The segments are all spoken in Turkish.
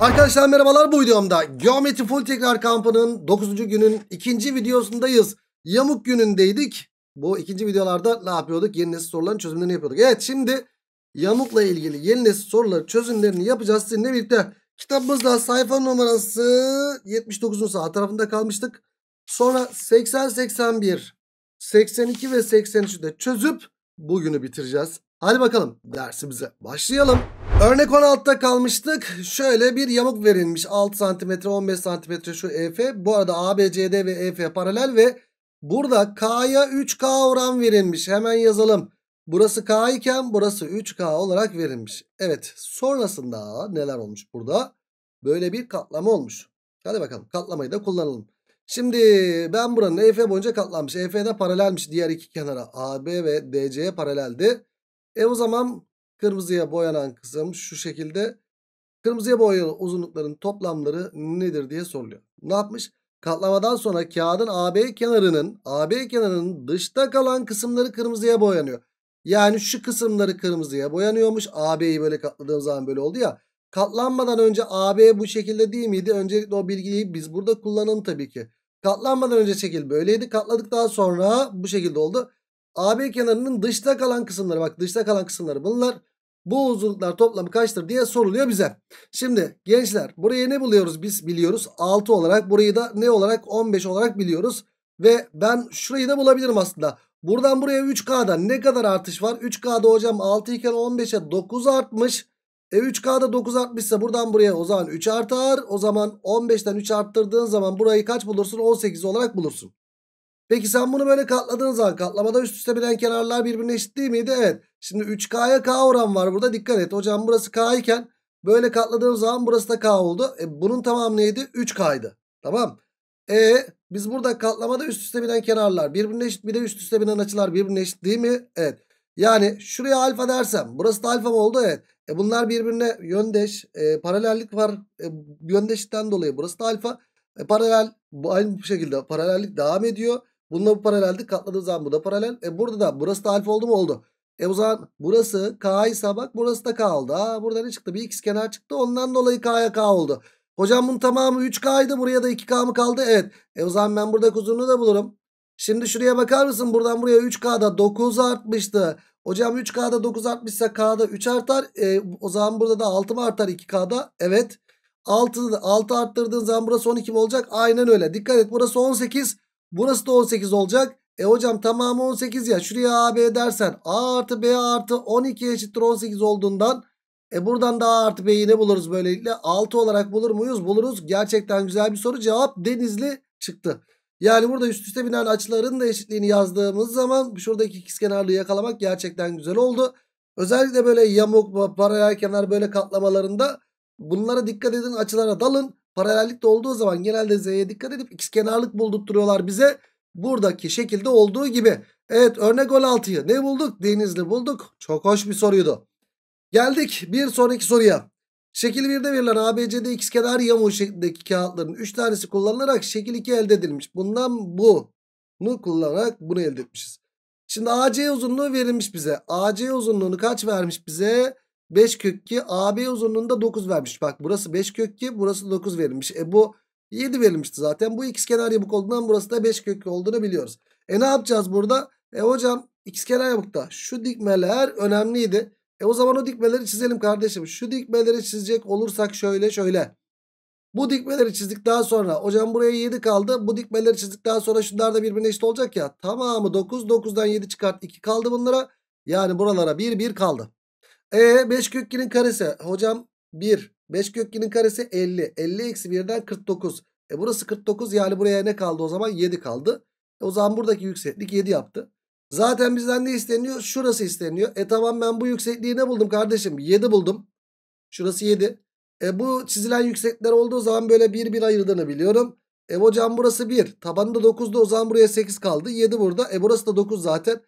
Arkadaşlar merhabalar bu videomda Geometri Full Tekrar kampının 9. günün 2. videosundayız. Yamuk günündeydik. Bu ikinci videolarda ne yapıyorduk? Yeni nesil soruların çözümlerini yapıyorduk. Evet şimdi yamukla ilgili yeni nesil soruları çözümlerini yapacağız sizinle birlikte. Kitabımızda sayfa numarası 79'un sağ tarafında kalmıştık. Sonra 80, 81, 82 ve 83'ü de çözüp bugünü bitireceğiz. Hadi bakalım dersimize başlayalım. Örnek 16'da kalmıştık. Şöyle bir yamuk verilmiş. 6 cm 15 cm şu EF. Bu arada ABCD ve EF paralel ve burada K'ya 3K oran verilmiş. Hemen yazalım. Burası K iken burası 3K olarak verilmiş. Evet sonrasında neler olmuş burada? Böyle bir katlama olmuş. Hadi bakalım katlamayı da kullanalım. Şimdi ben buranın EF boyunca katlanmış. EF de paralelmiş diğer iki kenara. AB ve DC'ye paraleldi. E o zaman Kırmızıya boyanan kısım şu şekilde. Kırmızıya boyalı uzunlukların toplamları nedir diye soruluyor. Ne yapmış? Katlamadan sonra kağıdın AB kenarının AB kenarının dışta kalan kısımları kırmızıya boyanıyor. Yani şu kısımları kırmızıya boyanıyormuş. AB'yi böyle katladığım zaman böyle oldu ya. Katlanmadan önce AB bu şekilde değil miydi? Öncelikle o bilgiyi biz burada kullanalım tabii ki. Katlanmadan önce şekil böyleydi. Katladıktan sonra bu şekilde oldu. AB kenarının dışta kalan kısımları bak dışta kalan kısımları bunlar. Bu uzunluklar toplamı kaçtır diye soruluyor bize. Şimdi gençler burayı ne buluyoruz biz biliyoruz. 6 olarak burayı da ne olarak 15 olarak biliyoruz. Ve ben şurayı da bulabilirim aslında. Buradan buraya 3K'dan ne kadar artış var? 3K'da hocam 6 iken 15'e 9 artmış. E 3K'da 9 artmışsa buradan buraya o zaman 3 artar. O zaman 15'ten 3 arttırdığın zaman burayı kaç bulursun? 18 olarak bulursun. Peki sen bunu böyle katladığın zaman katlamada üst üste bilen kenarlar birbirine eşit değil miydi? Evet. Şimdi 3K'ya K oran var burada. Dikkat et hocam burası K iken böyle katladığım zaman burası da K oldu. E, bunun tamamı neydi? 3K'ydı. Tamam. E biz burada katlamada üst üste bilen kenarlar birbirine eşit bir de üst üste bilen açılar birbirine eşit değil mi? Evet. Yani şuraya alfa dersem burası da alfa mı oldu? Evet. E bunlar birbirine yöndeş. E, paralellik var. E, yöndeşlikten dolayı burası da alfa. E, paralel bu aynı şekilde paralellik devam ediyor. Bununla bu paraleldi. Katladığım zaman bu da paralel. E burada da burası da alfa oldu mu oldu. E o zaman burası K ise bak burası da K oldu. Aa burada ne çıktı? Bir x kenar çıktı. Ondan dolayı K'ya K oldu. Hocam bunun tamamı 3K'ydı. Buraya da 2K mı kaldı? Evet. E o zaman ben buradaki uzunluğu da bulurum. Şimdi şuraya bakar mısın? Buradan buraya 3K'da 9 artmıştı. Hocam 3K'da 9 artmışsa K'da 3 artar. E, o zaman burada da 6 mı artar 2K'da? Evet. 6, 6 arttırdığın zaman burası 12 mi olacak? Aynen öyle. Dikkat et burası 18. Burası da 18 olacak. E hocam tamamı 18 ya. Şuraya AB dersen A artı B artı 12 eşittir 18 olduğundan e buradan da A artı B'yi ne buluruz böylelikle? 6 olarak bulur muyuz? Buluruz. Gerçekten güzel bir soru. Cevap Denizli çıktı. Yani burada üst üste binen açıların da eşitliğini yazdığımız zaman şuradaki ikizkenarlığı yakalamak gerçekten güzel oldu. Özellikle böyle yamuk, paralel kenar böyle katlamalarında bunlara dikkat edin açılara dalın. Paralellik de olduğu zaman genelde z'ye dikkat edip x kenarlık buldurtturuyorlar bize. Buradaki şekilde olduğu gibi. Evet örnek 16'yı ne bulduk? Denizli bulduk. Çok hoş bir soruydu. Geldik bir sonraki soruya. Şekil 1'de verilen ABC'de x kenar yamuğu şeklindeki kağıtların 3 tanesi kullanılarak şekil 2 elde edilmiş. Bundan bunu kullanarak bunu elde etmişiz. Şimdi AC uzunluğu verilmiş bize. AC uzunluğunu kaç vermiş bize? 5 kök 2 AB uzunluğunda 9 vermiş. Bak burası 5 kök 2 burası 9 verilmiş. E bu 7 verilmişti zaten. Bu ikizkenar yamuk olduğundan burası da 5 kök 2 olduğunu biliyoruz. E ne yapacağız burada? E hocam ikizkenar yamukta şu dikmeler önemliydi. E o zaman o dikmeleri çizelim kardeşim. Şu dikmeleri çizecek olursak şöyle şöyle. Bu dikmeleri çizdik daha sonra hocam buraya 7 kaldı. Bu dikmeleri çizdik daha sonra şunlar da birbirine eşit olacak ya. Tamamı 9. 9'dan 7 çıkart 2 kaldı bunlara. Yani buralara 1 1 kaldı. E 5 kökgenin karesi. Hocam 1. 5 kökgenin karesi 50. 50 eksi 1'den 49. E burası 49 yani buraya ne kaldı o zaman? 7 kaldı. E o zaman buradaki yükseklik 7 yaptı. Zaten bizden ne isteniyor? Şurası isteniyor. E tamam ben bu yüksekliği ne buldum kardeşim? 7 buldum. Şurası 7. E bu çizilen yükseklikler olduğu zaman böyle 1 1 ayırdığını biliyorum. E hocam burası 1. Tabanı da 9'da o zaman buraya 8 kaldı. 7 burada. E burası da 9 zaten.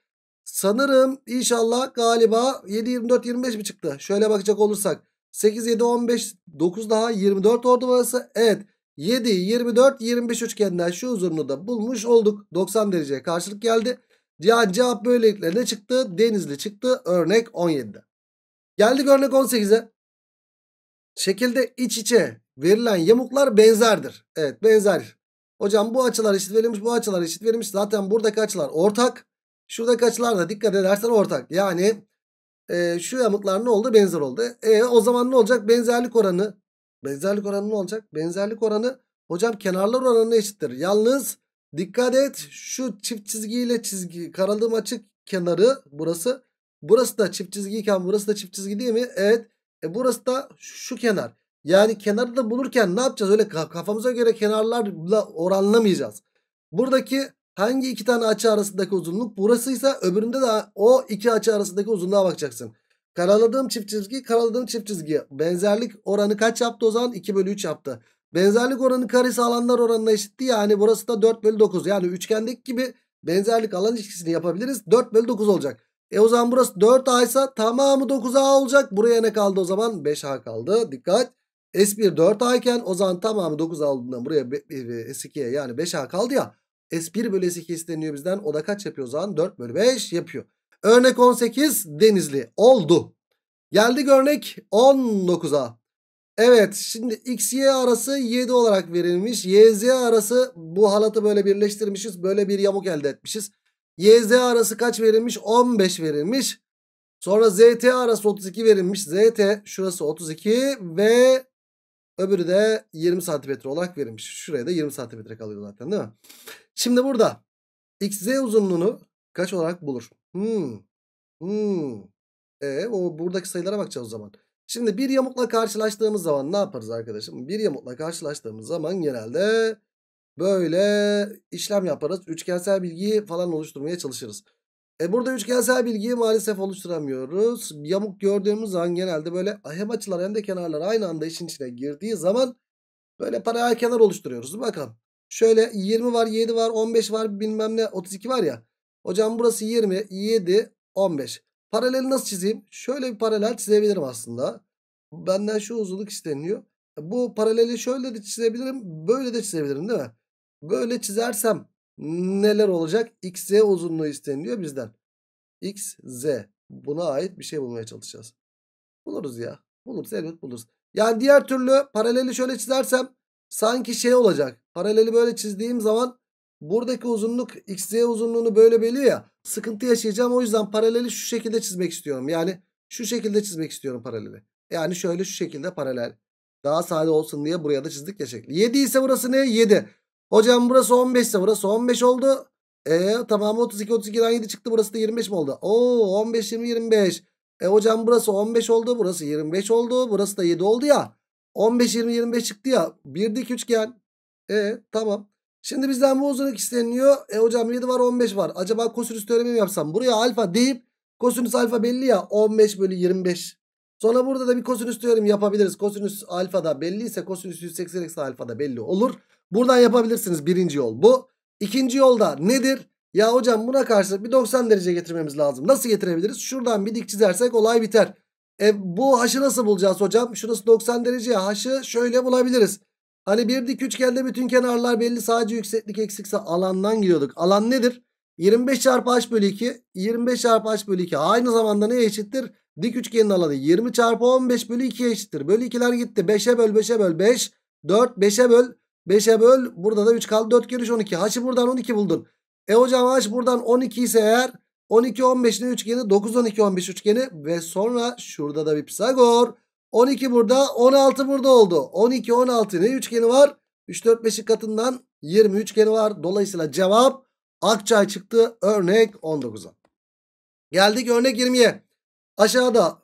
Sanırım inşallah galiba 7, 24, 25 mi çıktı? Şöyle bakacak olursak. 8, 7, 15, 9 daha 24 ordu burası. Evet 7, 24, 25 üçgenden şu uzunluğu da bulmuş olduk. 90 dereceye karşılık geldi. Yani cevap böylelikle ne çıktı? Denizli çıktı. Örnek 17'de. Geldik örnek 18'e. Şekilde iç içe verilen yamuklar benzerdir. Evet benzer. Hocam bu açılar eşit verilmiş bu açılar eşit verilmiş. Zaten buradaki açılar ortak. Şurada açılar da dikkat edersen ortak. Yani e, şu yamuklar ne oldu? Benzer oldu. E o zaman ne olacak? Benzerlik oranı. Benzerlik oranı ne olacak? Benzerlik oranı hocam kenarlar oranına eşittir. Yalnız dikkat et şu çift çizgiyle çizgi karalığım açık kenarı burası. Burası da çift çizgiyken burası da çift çizgi değil mi? Evet. E burası da şu kenar. Yani kenarı bulurken ne yapacağız? Öyle kafamıza göre kenarlarla oranlamayacağız. Buradaki Hangi iki tane açı arasındaki uzunluk burasıysa öbüründe de o iki açı arasındaki uzunluğa bakacaksın. Karaladığım çift çizgi karaladığım çift çizgi. Benzerlik oranı kaç yaptı o zaman? 2 bölü 3 yaptı. Benzerlik oranı karesi alanlar oranına eşitti. Yani burası da 4 bölü 9. Yani üçgendeki gibi benzerlik alan ilişkisini yapabiliriz. 4 bölü 9 olacak. E o zaman burası 4 aysa tamamı 9A olacak. Buraya ne kaldı o zaman? 5A kaldı. Dikkat. S1 4A iken o zaman tamamı 9A olduğundan buraya S2'ye yani 5A kaldı ya. S1 bölü S2 isteniyor bizden. O da kaç yapıyor o zaman? 4 bölü 5 yapıyor. Örnek 18 denizli oldu. Geldik örnek 19'a. Evet şimdi x y arası 7 olarak verilmiş. Y z arası bu halatı böyle birleştirmişiz. Böyle bir yamuk elde etmişiz. Y z arası kaç verilmiş? 15 verilmiş. Sonra z t arası 32 verilmiş. Z t şurası 32 ve Öbürü de 20 santimetre olarak verilmiş. Şuraya da 20 santimetre kalıyor zaten değil mi? Şimdi burada xz uzunluğunu kaç olarak bulur? Hmm. Hmm. E, o buradaki sayılara bakacağız o zaman. Şimdi bir yamukla karşılaştığımız zaman ne yaparız arkadaşım? Bir yamukla karşılaştığımız zaman genelde böyle işlem yaparız. Üçgensel bilgiyi falan oluşturmaya çalışırız. E burada üçgensel bilgiyi maalesef oluşturamıyoruz. Yamuk gördüğümüz an genelde böyle hem açılar hem de kenarlar aynı anda işin içine girdiği zaman böyle paralel kenar oluşturuyoruz. Bakalım. Şöyle 20 var, 7 var, 15 var, bilmem ne 32 var ya. Hocam burası 20, 7, 15. Paraleli nasıl çizeyim? Şöyle bir paralel çizebilirim aslında. Benden şu uzunluk isteniyor. Bu paraleli şöyle de çizebilirim, böyle de çizebilirim değil mi? Böyle çizersem neler olacak? XZ uzunluğu isteniliyor bizden. XZ buna ait bir şey bulmaya çalışacağız. Buluruz ya. Buluruz elbet buluruz. Yani diğer türlü paraleli şöyle çizersem sanki şey olacak. Paraleli böyle çizdiğim zaman buradaki uzunluk XZ uzunluğunu böyle belli ya. Sıkıntı yaşayacağım. O yüzden paraleli şu şekilde çizmek istiyorum. Yani şu şekilde çizmek istiyorum paraleli. Yani şöyle şu şekilde paralel. Daha sade olsun diye buraya da çizdik ya şekli. 7 ise burası ne? 7. Hocam burası 15 ise burası 15 oldu. E tamamı 32 32'den 7 çıktı. Burası da 25 mi oldu? Oo 15 20 25. E hocam burası 15 oldu. Burası 25 oldu. Burası da 7 oldu ya. 15 20 25 çıktı ya. Bir dik üçgen. E tamam. Şimdi bizden bu uzunluk isteniyor. E hocam 7 var 15 var. Acaba kosinüs teoremi mi yapsam? Buraya alfa deyip kosinüs alfa belli ya. 15 bölü 25. Sonra burada da bir kosinüs teoremi yapabiliriz. Kosinüs alfa da belliyse kosinüs 180 eksi alfa da belli olur. Buradan yapabilirsiniz birinci yol bu. İkinci yolda nedir? Ya hocam buna karşı bir 90 derece getirmemiz lazım. Nasıl getirebiliriz? Şuradan bir dik çizersek olay biter. E bu haşı nasıl bulacağız hocam? Şurası 90 derece ya. Haşı şöyle bulabiliriz. Hani bir dik üçgende bütün kenarlar belli. Sadece yükseklik eksikse alandan gidiyorduk. Alan nedir? 25 çarpı h bölü 2. 25 çarpı h bölü 2. Aynı zamanda neye eşittir? Dik üçgenin alanı 20 çarpı 15 bölü 2'ye eşittir. Bölü 2'ler gitti. 5'e böl 5'e böl 5. 4 5'e böl 5'e böl. Burada da 3 kaldı. 4 görüş 12. Haçı buradan 12 buldun. E hocam haç buradan 12 ise eğer 12 15'in üçgeni 9 12 15 üçgeni ve sonra şurada da bir Pisagor. 12 burada 16 burada oldu. 12 16 ne üçgeni var? 3 4 5'in katından 20 üçgeni var. Dolayısıyla cevap Akçay çıktı. Örnek 19'a. Geldik örnek 20'ye. Aşağıda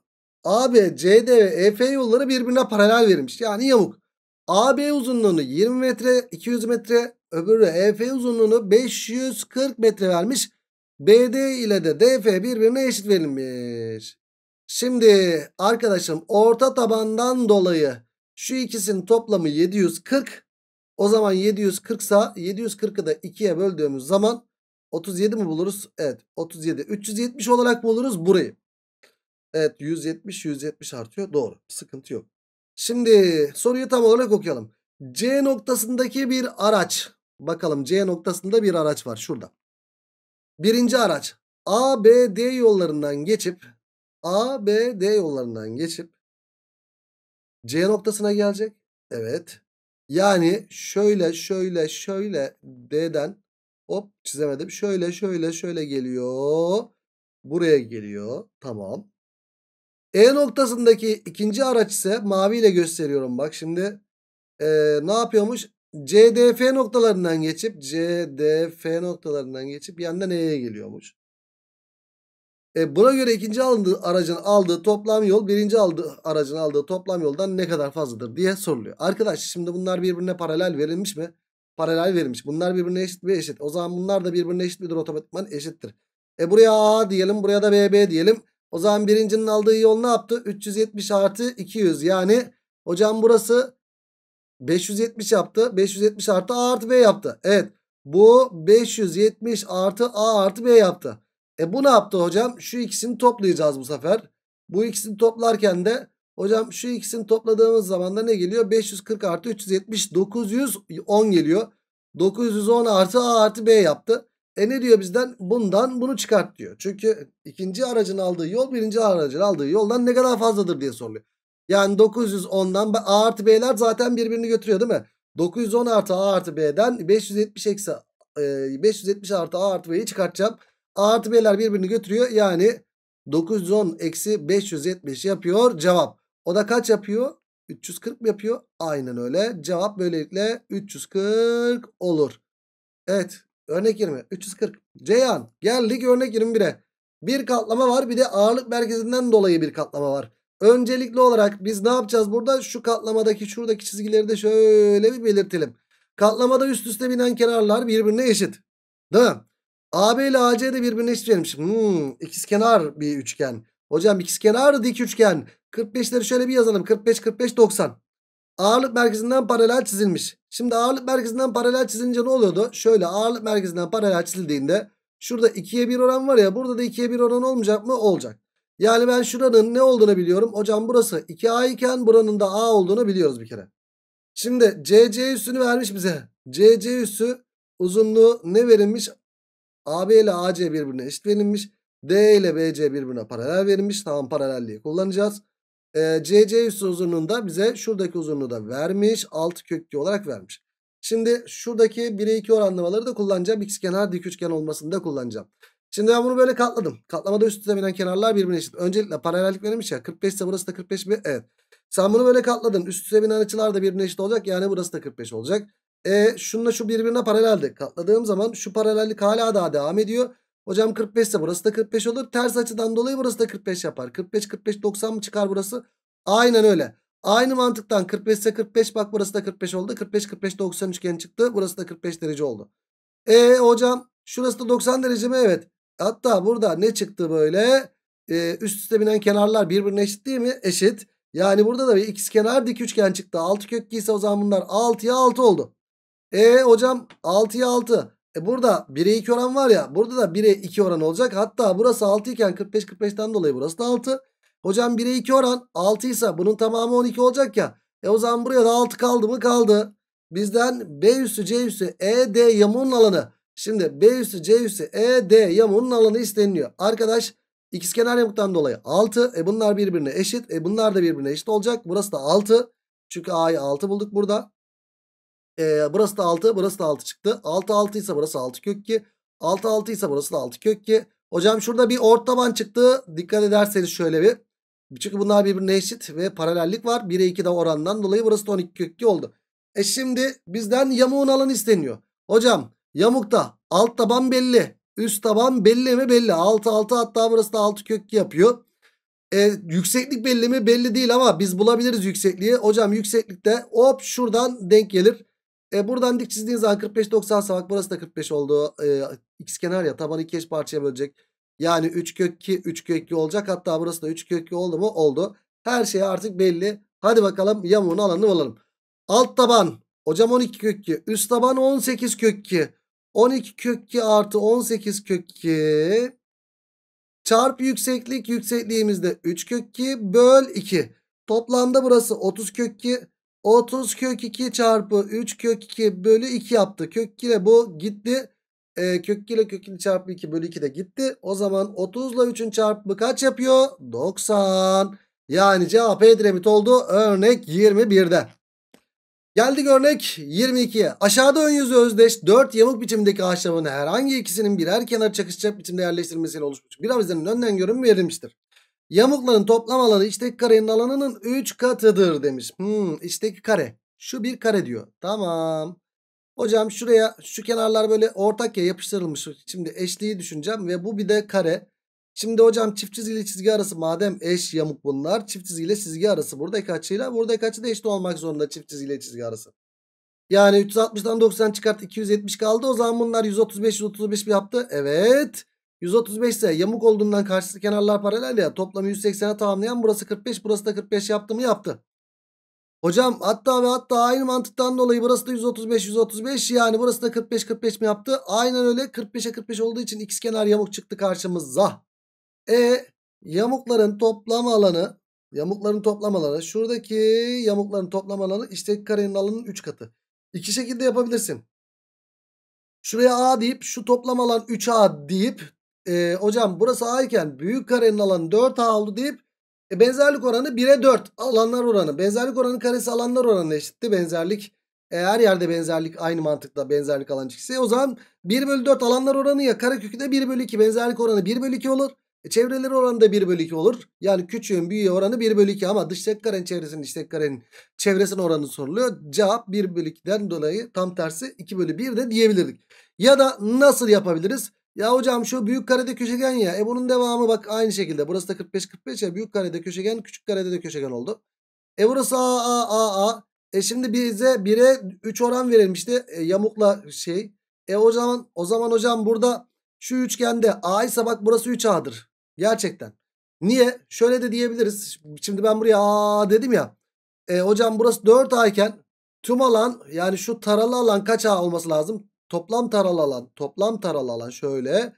AB, CD ve EF yolları birbirine paralel verilmiş. Yani yamuk. AB uzunluğunu 20 metre 200 metre öbürü EF uzunluğunu 540 metre vermiş. BD ile de DF birbirine eşit verilmiş. Şimdi arkadaşım orta tabandan dolayı şu ikisinin toplamı 740. O zaman 740 sa 740'ı da 2'ye böldüğümüz zaman 37 mi buluruz? Evet 37 370 olarak buluruz burayı. Evet 170 170 artıyor doğru sıkıntı yok. Şimdi soruyu tam olarak okuyalım. C noktasındaki bir araç. Bakalım C noktasında bir araç var şurada. Birinci araç A, B, D yollarından geçip A, B, D yollarından geçip C noktasına gelecek. Evet. Yani şöyle şöyle şöyle D'den hop çizemedim. Şöyle şöyle şöyle geliyor. Buraya geliyor. Tamam. E noktasındaki ikinci araç ise maviyle gösteriyorum bak şimdi. E, ne yapıyormuş? CDF noktalarından geçip CDF noktalarından geçip yandan E'ye geliyormuş. E, buna göre ikinci aldığı, aracın aldığı toplam yol birinci aldığı, aracın aldığı toplam yoldan ne kadar fazladır diye soruluyor. Arkadaş şimdi bunlar birbirine paralel verilmiş mi? Paralel verilmiş. Bunlar birbirine eşit mi? Eşit. O zaman bunlar da birbirine eşit midir? Otomatikman eşittir. E buraya A diyelim buraya da BB diyelim. O zaman birincinin aldığı yol ne yaptı? 370 artı 200 yani hocam burası 570 yaptı. 570 artı A artı B yaptı. Evet bu 570 artı A artı B yaptı. E bu ne yaptı hocam? Şu ikisini toplayacağız bu sefer. Bu ikisini toplarken de hocam şu ikisini topladığımız zaman da ne geliyor? 540 artı 370 910 geliyor. 910 artı A artı B yaptı. E ne diyor bizden? Bundan bunu çıkart diyor. Çünkü ikinci aracın aldığı yol birinci aracın aldığı yoldan ne kadar fazladır diye soruluyor. Yani 910'dan A artı B'ler zaten birbirini götürüyor değil mi? 910 artı A artı B'den 570 eksi 570 e, artı A artı B'yi çıkartacağım. A artı B'ler birbirini götürüyor. Yani 910 eksi 570 yapıyor cevap. O da kaç yapıyor? 340 yapıyor? Aynen öyle. Cevap böylelikle 340 olur. Evet Örnek 20. 340. Ceyhan geldik örnek 21'e. Bir katlama var bir de ağırlık merkezinden dolayı bir katlama var. Öncelikli olarak biz ne yapacağız burada? Şu katlamadaki şuradaki çizgileri de şöyle bir belirtelim. Katlamada üst üste binen kenarlar birbirine eşit. Değil mi? AB ile AC de birbirine eşit verilmiş. Hmm, ikizkenar bir üçgen. Hocam ikizkenar dik üçgen. 45'leri şöyle bir yazalım. 45 45 90. Ağırlık merkezinden paralel çizilmiş. Şimdi ağırlık merkezinden paralel çizilince ne oluyordu? Şöyle ağırlık merkezinden paralel çizildiğinde şurada 2'ye 1 oran var ya burada da 2'ye 1 oran olmayacak mı? Olacak. Yani ben şuranın ne olduğunu biliyorum. Hocam burası 2A iken buranın da A olduğunu biliyoruz bir kere. Şimdi CC üssünü vermiş bize. CC üssü uzunluğu ne verilmiş? AB ile AC birbirine eşit verilmiş. D ile BC birbirine paralel verilmiş. Tamam paralelliği kullanacağız. E, ee, CC üssü uzunluğunu da bize şuradaki uzunluğu da vermiş. 6 köklü olarak vermiş. Şimdi şuradaki 1'e 2 oranlamaları da kullanacağım. İkizkenar dik üçgen olmasını da kullanacağım. Şimdi ben bunu böyle katladım. Katlamada üst üste binen kenarlar birbirine eşit. Öncelikle paralellik verilmiş ya. 45 ise burası da 45 mi? Evet. Sen bunu böyle katladın. Üst üste binen açılar da birbirine eşit olacak. Yani burası da 45 olacak. E şununla şu birbirine paraleldi. Katladığım zaman şu paralellik hala daha devam ediyor. Hocam 45 ise burası da 45 olur. Ters açıdan dolayı burası da 45 yapar. 45 45 90 mı çıkar burası? Aynen öyle. Aynı mantıktan 45 ise 45 bak burası da 45 oldu. 45 45 90 üçgen çıktı. Burası da 45 derece oldu. E hocam şurası da 90 derece mi? Evet. Hatta burada ne çıktı böyle? E, üst üste binen kenarlar birbirine eşit değil mi? Eşit. Yani burada da bir x kenar dik üçgen çıktı. 6 kök ise o zaman bunlar 6'ya 6 oldu. E hocam 6'ya 6. E burada 1'e 2 oran var ya. Burada da 1'e 2 oran olacak. Hatta burası 6 iken 45-45'ten dolayı burası da 6. Hocam 1'e 2 oran 6 ise bunun tamamı 12 olacak ya. E o zaman buraya da 6 kaldı mı? Kaldı. Bizden B üssü C üssü E D yamuğun alanı. Şimdi B üssü C üssü E D yamuğun alanı isteniliyor. Arkadaş ikizkenar yamuktan dolayı 6. E bunlar birbirine eşit. E bunlar da birbirine eşit olacak. Burası da 6. Çünkü A'yı 6 bulduk burada. E, burası da 6 burası da 6 çıktı. 6 6 ise burası 6 kök 2. 6 6 ise burası da 6 kök 2. Hocam şurada bir ort taban çıktı. Dikkat ederseniz şöyle bir. Çünkü bunlar birbirine eşit ve paralellik var. 1'e 2 de orandan dolayı burası da 12 kök 2 oldu. E şimdi bizden yamuğun alanı isteniyor. Hocam yamukta alt taban belli. Üst taban belli mi? Belli. 6 6 hatta burası da 6 kök 2 yapıyor. E, yükseklik belli mi? Belli değil ama biz bulabiliriz yüksekliği. Hocam yükseklikte hop şuradan denk gelir. E buradan dik çizdiğin zaman 45 90 ise bak burası da 45 oldu. E, x kenar ya tabanı 2 eş parçaya bölecek. Yani 3 kök 2 3 kök 2 olacak. Hatta burası da 3 kök 2 oldu mu? Oldu. Her şey artık belli. Hadi bakalım yamuğun alanını bulalım. Alt taban hocam 12 kök 2. Üst taban 18 kök 2. 12 kök 2 artı 18 kök 2 çarp yükseklik yüksekliğimizde 3 kök 2 böl 2. Toplamda burası 30 kök 2 30 kök 2 çarpı 3 kök 2 bölü 2 yaptı. Kök 2 ile bu gitti. E, kök 2 ile kök 2 çarpı 2 bölü 2 de gitti. O zaman 30 ile 3'ün çarpımı kaç yapıyor? 90. Yani cevap Edremit oldu. Örnek 21'de. Geldik örnek 22'ye. Aşağıda ön yüzü özdeş 4 yamuk biçimindeki ağaçların herhangi ikisinin birer kenar çakışacak biçimde yerleştirilmesiyle oluşmuş. Bir avizlerin önden görünümü verilmiştir. Yamukların toplam alanı içteki karenin alanının 3 katıdır demiş. Hmm, içteki kare. Şu bir kare diyor. Tamam. Hocam şuraya şu kenarlar böyle ortak ya yapıştırılmış. Şimdi eşliği düşüneceğim ve bu bir de kare. Şimdi hocam çift çizgili çizgi arası madem eş yamuk bunlar. Çift çizgiyle çizgi arası buradaki açıyla buradaki açı da eşit olmak zorunda çift çizgiyle çizgi arası. Yani 360'dan 90 çıkart 270 kaldı. O zaman bunlar 135 135 bir yaptı. Evet. 135 ise yamuk olduğundan karşısı kenarlar paralel ya. Toplamı 180'e tamamlayan burası 45 burası da 45 yaptı mı yaptı. Hocam hatta ve hatta aynı mantıktan dolayı burası da 135 135 yani burası da 45 45 mi yaptı? Aynen öyle 45'e 45 olduğu için x kenar yamuk çıktı karşımıza. E yamukların toplam alanı yamukların toplam alanı şuradaki yamukların toplam alanı işte karenin alanının 3 katı. İki şekilde yapabilirsin. Şuraya A deyip şu toplam alan 3A deyip e, hocam burası A iken büyük karenin alanı 4A oldu deyip e, benzerlik oranı 1'e 4 alanlar oranı. Benzerlik oranı karesi alanlar oranı eşitti benzerlik. E, her yerde benzerlik aynı mantıkla benzerlik alan çıksa o zaman 1 bölü 4 alanlar oranı ya karekökü de 1 bölü 2 benzerlik oranı 1 bölü 2 olur. E, çevreleri oranı da 1 bölü 2 olur. Yani küçüğün büyüğe oranı 1 bölü 2 ama dış tek karenin çevresinin iç tek karenin çevresinin oranı soruluyor. Cevap 1 bölü 2'den dolayı tam tersi 2 bölü 1 de diyebilirdik. Ya da nasıl yapabiliriz? Ya hocam şu büyük karede köşegen ya. E bunun devamı bak aynı şekilde. Burası da 45-45 ya. Büyük karede köşegen küçük karede de köşegen oldu. E burası A A A A. E şimdi bize 1'e 3 oran verilmişti. E, yamukla şey. E o zaman o zaman hocam burada şu üçgende A ise bak burası 3A'dır. Gerçekten. Niye? Şöyle de diyebiliriz. Şimdi ben buraya A dedim ya. E, hocam burası 4A iken tüm alan yani şu taralı alan kaç A olması lazım? toplam taral alan toplam taral alan şöyle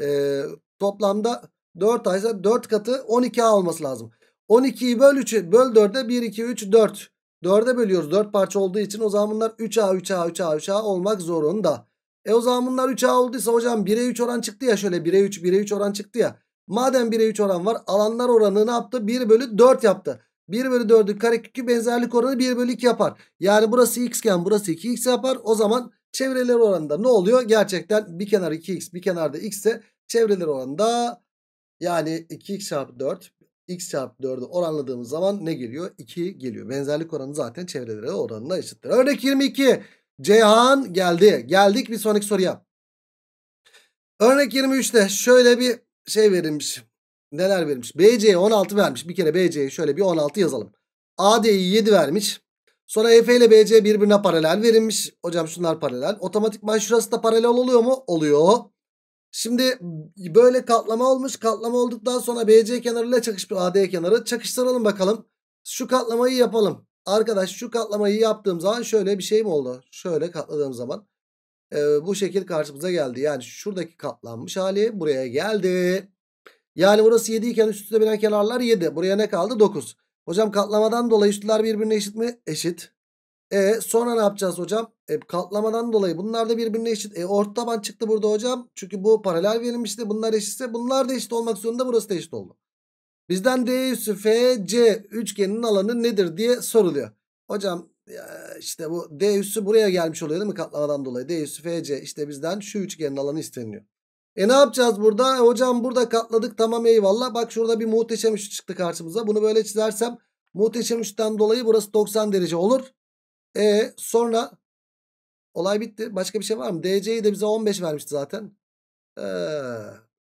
e, toplamda 4 A ise 4 katı 12A olması lazım. 12'yi böl 3'ü böl 4'e 1 2 3 4. 4'e bölüyoruz 4 parça olduğu için o zaman bunlar 3A 3A 3A 3A olmak zorunda. E o zaman bunlar 3A olduysa hocam 1'e 3 oran çıktı ya şöyle 1'e 3 1'e 3 oran çıktı ya. Madem 1'e 3 oran var alanlar oranı ne yaptı? 1 bölü 4 yaptı. 1 bölü 4'ün karekökü benzerlik oranı 1 bölü 2 yapar. Yani burası x iken burası 2x yapar. O zaman Çevreleri oranında ne oluyor? Gerçekten bir kenar 2x bir kenarda x ise çevreleri oranında yani 2x çarpı 4 x çarpı 4'ü oranladığımız zaman ne geliyor? 2 geliyor. Benzerlik oranı zaten çevreleri oranına eşittir. Örnek 22. Ceyhan geldi. Geldik bir sonraki soruya. Örnek 23'te şöyle bir şey verilmiş. Neler verilmiş? BC'ye 16 vermiş. Bir kere BC'ye şöyle bir 16 yazalım. AD'yi 7 vermiş. Sonra EF ile BC birbirine paralel verilmiş. Hocam şunlar paralel. Otomatikman şurası da paralel oluyor mu? Oluyor. Şimdi böyle katlama olmuş. Katlama olduktan sonra BC kenarıyla çakışmış AD kenarı. Çakıştıralım bakalım. Şu katlamayı yapalım. Arkadaş şu katlamayı yaptığım zaman şöyle bir şey mi oldu? Şöyle katladığım zaman e, bu şekil karşımıza geldi. Yani şuradaki katlanmış hali buraya geldi. Yani burası 7 iken üstüne binen kenarlar 7. Buraya ne kaldı? 9. Hocam katlamadan dolayı üstler birbirine eşit mi? Eşit. E sonra ne yapacağız hocam? E, katlamadan dolayı bunlar da birbirine eşit. E orta taban çıktı burada hocam. Çünkü bu paralel verilmişti. Bunlar eşitse bunlar da eşit olmak zorunda burası da eşit oldu. Bizden D üssü C üçgeninin alanı nedir diye soruluyor. Hocam işte bu D üssü buraya gelmiş oluyor değil mi katlamadan dolayı? D üssü C işte bizden şu üçgenin alanı isteniyor. E ne yapacağız burada? E, hocam burada katladık tamam eyvallah. Bak şurada bir muhteşem üçlü çıktı karşımıza. Bunu böyle çizersem muhteşem üçten dolayı burası 90 derece olur. E sonra olay bitti. Başka bir şey var mı? DC'yi de bize 15 vermişti zaten. Ee,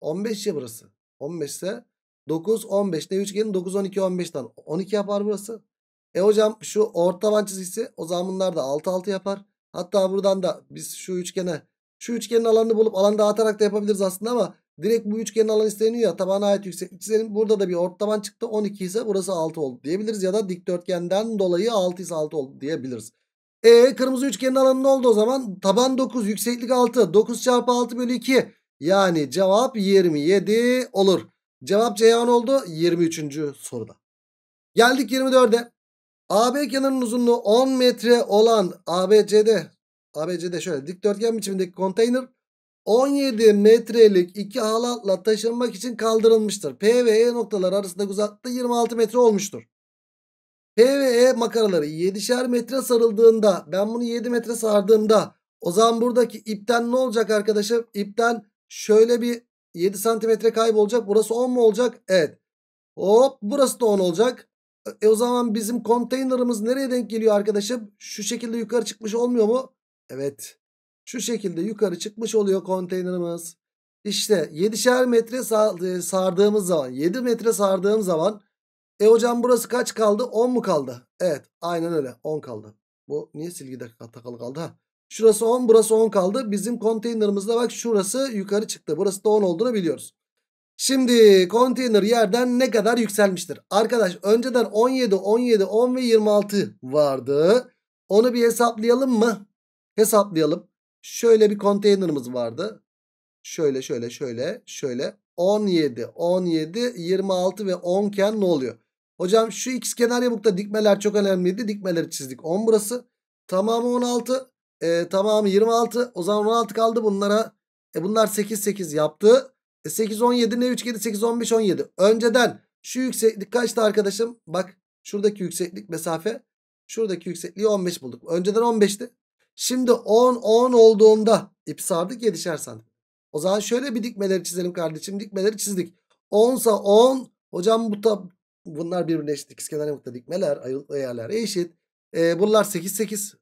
15 ya burası. 15 ise 9 15 ne üçgenin 9 12 15'ten 12 yapar burası. E hocam şu orta taban çizgisi o zaman bunlar da 6 6 yapar. Hatta buradan da biz şu üçgene şu üçgenin alanını bulup alanı dağıtarak da yapabiliriz aslında ama direkt bu üçgenin alanı isteniyor ya tabana ait yükseklik çizelim. Burada da bir orta taban çıktı 12 ise burası 6 oldu diyebiliriz ya da dikdörtgenden dolayı 6 ise 6 oldu diyebiliriz. E kırmızı üçgenin alanı ne oldu o zaman? Taban 9 yükseklik 6 9 çarpı 6 bölü 2 yani cevap 27 olur. Cevap Ceyhan oldu 23. soruda. Geldik 24'e. AB kenarının uzunluğu 10 metre olan ABCD. ABC'de şöyle dikdörtgen biçimindeki konteyner 17 metrelik iki halatla taşınmak için kaldırılmıştır. P ve E noktaları arasında uzaklık 26 metre olmuştur. P ve E makaraları 7'şer metre sarıldığında ben bunu 7 metre sardığımda o zaman buradaki ipten ne olacak arkadaşım? İpten şöyle bir 7 santimetre kaybolacak. Burası 10 mu olacak? Evet. Hop burası da 10 olacak. E, e o zaman bizim konteynerımız nereye denk geliyor arkadaşım? Şu şekilde yukarı çıkmış olmuyor mu? Evet. Şu şekilde yukarı çıkmış oluyor konteynerimiz. İşte 7'şer metre e, sardığımız zaman 7 metre sardığım zaman e hocam burası kaç kaldı? 10 mu kaldı? Evet aynen öyle 10 kaldı. Bu niye silgide takalı kaldı ha? Şurası 10 burası 10 kaldı. Bizim konteynerimizde bak şurası yukarı çıktı. Burası da 10 olduğunu biliyoruz. Şimdi konteyner yerden ne kadar yükselmiştir? Arkadaş önceden 17, 17, 10 ve 26 vardı. Onu bir hesaplayalım mı? Hesaplayalım. Şöyle bir konteynerımız vardı. Şöyle şöyle şöyle şöyle 17 17 26 ve 10 iken ne oluyor? Hocam şu x kenar yamukta dikmeler çok önemliydi. Dikmeleri çizdik. 10 burası. Tamamı 16. E, tamamı 26. O zaman 16 kaldı bunlara. E, bunlar 8 8 yaptı. E, 8 17 ne 3 7 8 15 17. Önceden şu yükseklik kaçtı arkadaşım? Bak şuradaki yükseklik mesafe. Şuradaki yüksekliği 15 bulduk. Önceden 15'ti. Şimdi 10 10 olduğunda ip sardık 7'şer santim. O zaman şöyle bir dikmeleri çizelim kardeşim. Dikmeleri çizdik. 10 sa 10. Hocam bu tab bunlar birbirine eşit. İkizkenar yamukta dikmeler, ayrılıklı yerler eşit. Ee, bunlar 8 8.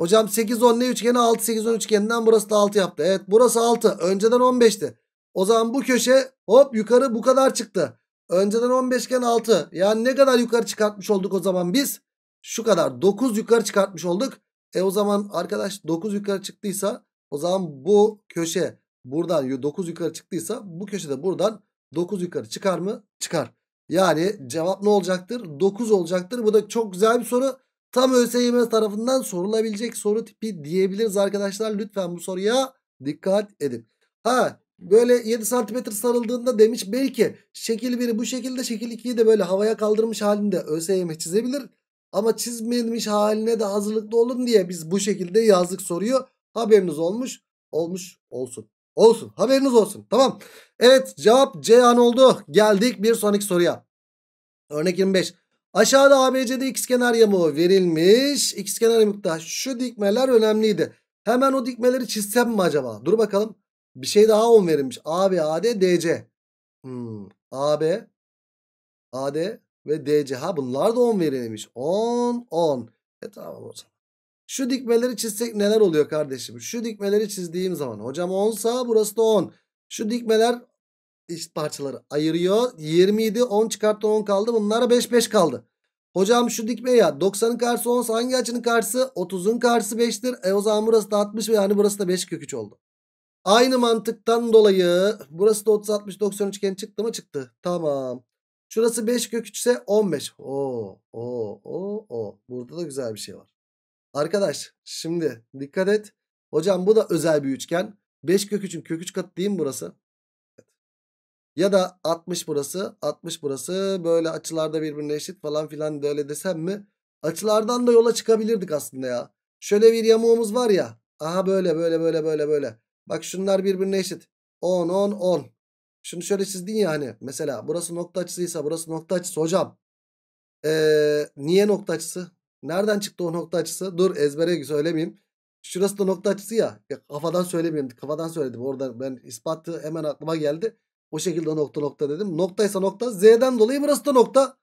Hocam 8 10 ne üçgeni 6 8 10 üçgeninden burası da 6 yaptı. Evet burası 6. Önceden 15'ti. O zaman bu köşe hop yukarı bu kadar çıktı. Önceden 15 iken 6. Yani ne kadar yukarı çıkartmış olduk o zaman biz? Şu kadar 9 yukarı çıkartmış olduk. E o zaman arkadaş 9 yukarı çıktıysa o zaman bu köşe buradan 9 yukarı çıktıysa bu köşede buradan 9 yukarı çıkar mı? Çıkar. Yani cevap ne olacaktır? 9 olacaktır. Bu da çok güzel bir soru. Tam ÖSYM tarafından sorulabilecek soru tipi diyebiliriz arkadaşlar. Lütfen bu soruya dikkat edin. Ha böyle 7 santimetre sarıldığında demiş belki şekil 1'i bu şekilde şekil 2'yi de böyle havaya kaldırmış halinde ÖSYM çizebilir. Ama çizmemiş haline de hazırlıklı olun diye biz bu şekilde yazdık soruyu. Haberiniz olmuş. Olmuş olsun. Olsun. Haberiniz olsun. Tamam. Evet cevap C an oldu. Geldik bir sonraki soruya. Örnek 25. Aşağıda ABC'de x kenar yamuğu verilmiş. X kenar yamukta şu dikmeler önemliydi. Hemen o dikmeleri çizsem mi acaba? Dur bakalım. Bir şey daha on verilmiş. AB, AD, DC. Hmm. AB, AD, ve DCH bunlar da 10 verilmiş. 10, 10. E tamam o zaman. Şu dikmeleri çizsek neler oluyor kardeşim? Şu dikmeleri çizdiğim zaman hocam 10 sağ burası da 10. Şu dikmeler iç parçaları ayırıyor. 20 idi 10 çıkarttı 10 kaldı. Bunlara 5 5 kaldı. Hocam şu dikme ya 90'ın karşısı 10 hangi açının karşısı? 30'un karşısı 5'tir. E o zaman burası da 60 ve yani burası da 5 kök 3 oldu. Aynı mantıktan dolayı burası da 30 60 90 üçgen çıktı mı çıktı. Tamam. Şurası 5 kök 3 15. Oo, o o o Burada da güzel bir şey var. Arkadaş şimdi dikkat et. Hocam bu da özel bir üçgen. 5 kök 3'ün kök 3 katı değil mi burası? Ya da 60 burası, 60 burası. Böyle açılarda birbirine eşit falan filan de öyle desem mi? Açılardan da yola çıkabilirdik aslında ya. Şöyle bir yamuğumuz var ya. Aha böyle böyle böyle böyle böyle. Bak şunlar birbirine eşit. 10 10 10. Şunu şöyle çizdin ya hani mesela burası nokta açısıysa burası nokta açısı hocam. Ee, niye nokta açısı? Nereden çıktı o nokta açısı? Dur ezbere söylemeyeyim. Şurası da nokta açısı ya. ya kafadan söylemeyeyim. Kafadan söyledim. Orada ben ispatı hemen aklıma geldi. O şekilde nokta nokta dedim. Noktaysa nokta. Z'den dolayı burası da nokta.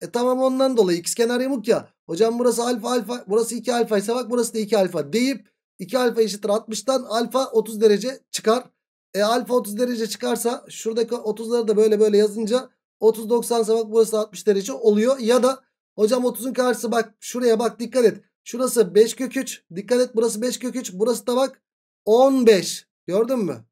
E tamam ondan dolayı. X kenar yamuk ya. Hocam burası alfa alfa. Burası 2 alfa ise bak burası da 2 alfa deyip 2 alfa eşittir 60'tan alfa 30 derece çıkar. E alfa 30 derece çıkarsa şuradaki 30'ları da böyle böyle yazınca 30 90 ise bak burası 60 derece oluyor. Ya da hocam 30'un karşısı bak şuraya bak dikkat et. Şurası 5 kök 3. Dikkat et burası 5 kök 3. Burası da bak 15. Gördün mü?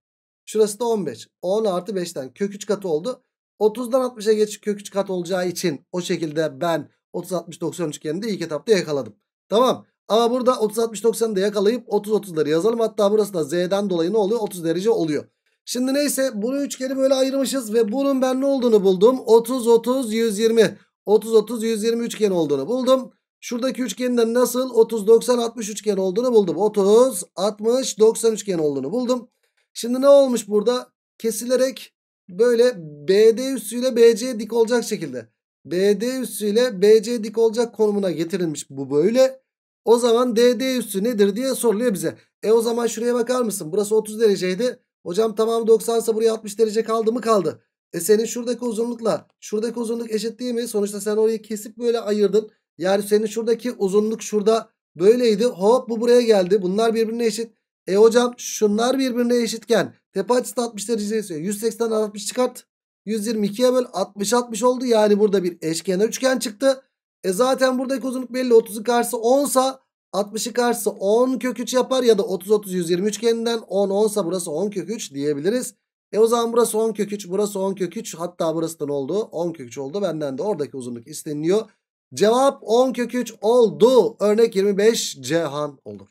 Şurası da 15. 10 artı 5'ten kök 3 katı oldu. 30'dan 60'a geç kök 3 kat olacağı için o şekilde ben 30 60 90 üçgenini ilk etapta yakaladım. Tamam. Ama burada 30-60-90'ı da yakalayıp 30-30'ları yazalım. Hatta burası da z'den dolayı ne oluyor? 30 derece oluyor. Şimdi neyse bunu üçgeni böyle ayırmışız ve bunun ben ne olduğunu buldum. 30-30-120. 30-30-120 üçgen olduğunu buldum. Şuradaki üçgenin de nasıl 30-90-60 üçgen olduğunu buldum. 30-60-90 üçgen olduğunu buldum. Şimdi ne olmuş burada? Kesilerek böyle BD üssüyle BC dik olacak şekilde. BD üssüyle BC dik olacak konumuna getirilmiş bu böyle. O zaman DD üssü nedir diye soruluyor bize. E o zaman şuraya bakar mısın? Burası 30 dereceydi. Hocam tamam 90 ise buraya 60 derece kaldı mı kaldı. E senin şuradaki uzunlukla şuradaki uzunluk eşit değil mi? Sonuçta sen orayı kesip böyle ayırdın. Yani senin şuradaki uzunluk şurada böyleydi. Hop bu buraya geldi. Bunlar birbirine eşit. E hocam şunlar birbirine eşitken tepe açısı 60 derece ise 180 60 çıkart. 122'ye böl 60 60 oldu. Yani burada bir eşkenar üçgen çıktı. E zaten buradaki uzunluk belli. 30'u karşısı 10 sa 60'ı karşısı 10 kök 3 yapar ya da 30 30 120 üçgeninden 10 10 sa burası 10 kök 3 diyebiliriz. E o zaman burası 10 kök 3 burası 10 kök 3 hatta burası da ne oldu? 10 kök 3 oldu. Benden de oradaki uzunluk isteniliyor. Cevap 10 kök 3 oldu. Örnek 25 Cihan olur.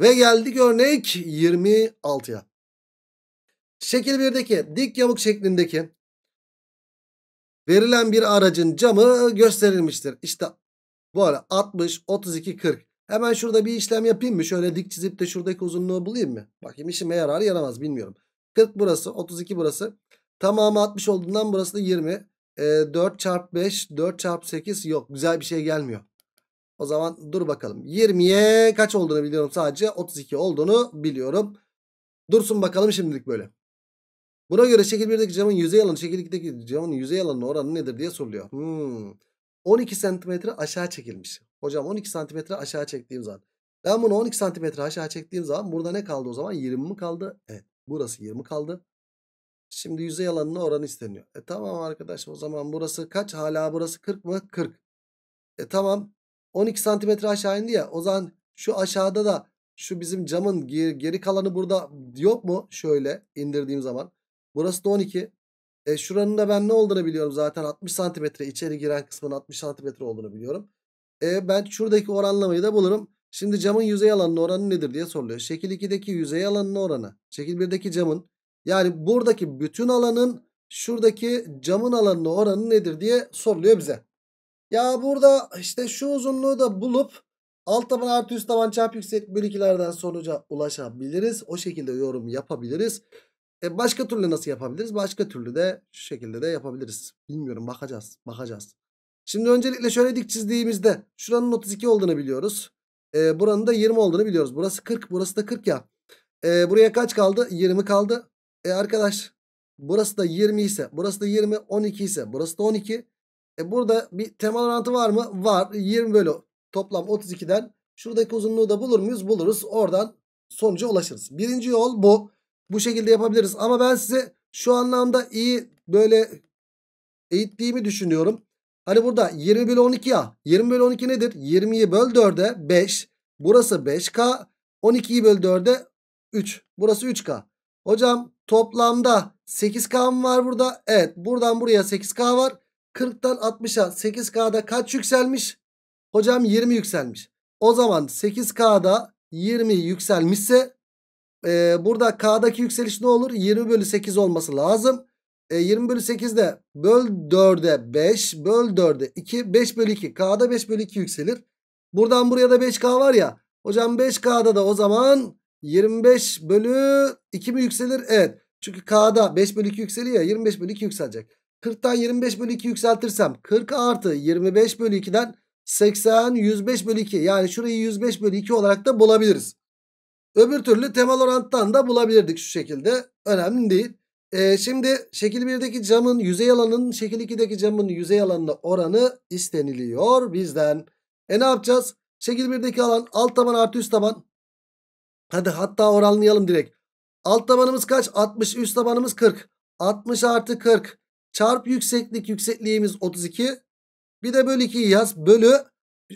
Ve geldik örnek 26'ya. Şekil 1'deki dik yamuk şeklindeki Verilen bir aracın camı gösterilmiştir. İşte bu böyle 60, 32, 40. Hemen şurada bir işlem yapayım mı? Şöyle dik çizip de şuradaki uzunluğu bulayım mı? Bakayım işime yarar yaramaz bilmiyorum. 40 burası, 32 burası. Tamamı 60 olduğundan burası da 20. E, 4 çarp 5, 4 çarp 8 yok. Güzel bir şey gelmiyor. O zaman dur bakalım. 20'ye kaç olduğunu biliyorum sadece. 32 olduğunu biliyorum. Dursun bakalım şimdilik böyle. Buna göre şekil 1'deki camın yüzey alanı şekil 2'deki camın yüzey alanının oranı nedir diye soruluyor. Hmm. 12 santimetre aşağı çekilmiş. Hocam 12 santimetre aşağı çektiğim zaman. Ben bunu 12 santimetre aşağı çektiğim zaman burada ne kaldı o zaman? 20 mi kaldı? Evet. Burası 20 kaldı. Şimdi yüzey alanına oranı isteniyor. E tamam arkadaş o zaman burası kaç? Hala burası 40 mı? 40. E tamam. 12 santimetre aşağı indi ya. O zaman şu aşağıda da şu bizim camın geri kalanı burada yok mu? Şöyle indirdiğim zaman. Burası da 12. E şuranın da ben ne olduğunu biliyorum zaten 60 santimetre içeri giren kısmın 60 santimetre olduğunu biliyorum. E ben şuradaki oranlamayı da bulurum. Şimdi camın yüzey alanının oranı nedir diye soruluyor. Şekil 2'deki yüzey alanının oranı. Şekil 1'deki camın yani buradaki bütün alanın şuradaki camın alanının oranı nedir diye soruluyor bize. Ya burada işte şu uzunluğu da bulup alt taban artı üst taban çarpı yüksek bölükilerden 2'lerden sonuca ulaşabiliriz. O şekilde yorum yapabiliriz. E başka türlü nasıl yapabiliriz? Başka türlü de şu şekilde de yapabiliriz. Bilmiyorum bakacağız. Bakacağız. Şimdi öncelikle şöyle dik çizdiğimizde şuranın 32 olduğunu biliyoruz. E, buranın da 20 olduğunu biliyoruz. Burası 40. Burası da 40 ya. E, buraya kaç kaldı? 20 kaldı. E arkadaş burası da 20 ise burası da 20 12 ise burası da 12. E burada bir temel orantı var mı? Var. 20 bölü toplam 32'den şuradaki uzunluğu da bulur muyuz? Buluruz. Oradan sonuca ulaşırız. Birinci yol bu. Bu şekilde yapabiliriz. Ama ben size şu anlamda iyi böyle eğittiğimi düşünüyorum. Hani burada 20 bölü 12 ya. 20 bölü 12 nedir? 20'yi böl 4'e 5. Burası 5K. 12'yi böl 4'e 3. Burası 3K. Hocam toplamda 8K mı var burada? Evet. Buradan buraya 8K var. 40'tan 60'a 8K'da kaç yükselmiş? Hocam 20 yükselmiş. O zaman 8K'da 20 yükselmişse e, burada K'daki yükseliş ne olur? 20 bölü 8 olması lazım. E, 20 bölü 8 de böl 4'e 5 böl 4'e 2 5 bölü 2 K'da 5 bölü 2 yükselir. Buradan buraya da 5K var ya. Hocam 5K'da da o zaman 25 bölü 2 mi yükselir? Evet. Çünkü K'da 5 bölü 2 yükseliyor ya 25 bölü 2 yükselecek. 40'tan 25 bölü 2 yükseltirsem 40 artı 25 bölü 2'den 80 105 bölü 2 yani şurayı 105 bölü 2 olarak da bulabiliriz. Öbür türlü temel Temalorant'tan da bulabilirdik şu şekilde. Önemli değil. Ee, şimdi şekil 1'deki camın yüzey alanının şekil 2'deki camın yüzey alanına oranı isteniliyor bizden. E ne yapacağız? Şekil 1'deki alan alt taban artı üst taban. Hadi hatta oranlayalım direkt. Alt tabanımız kaç? 60 üst tabanımız 40. 60 artı 40 çarp yükseklik yüksekliğimiz 32. Bir de bölü 2'yi yaz. Bölü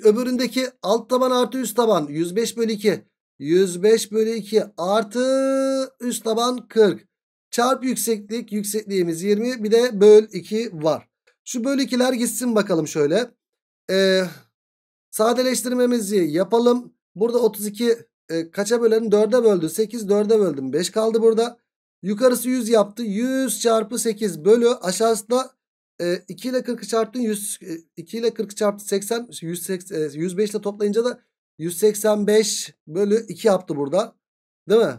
öbüründeki alt taban artı üst taban 105 bölü 2. 105 bölü 2 artı üst taban 40. Çarp yükseklik yüksekliğimiz 20 bir de böl 2 var. Şu böl 2'ler gitsin bakalım şöyle. Ee, sadeleştirmemizi yapalım. Burada 32 e, kaça bölelim 4'e böldü 8 4'e böldüm 5 kaldı burada. Yukarısı 100 yaptı 100 çarpı 8 bölü aşağısı da e, 2 ile 40 çarptın 100, 2 e, ile 40 çarptı 80 180, 105 ile toplayınca da 185 bölü 2 yaptı burada. Değil mi?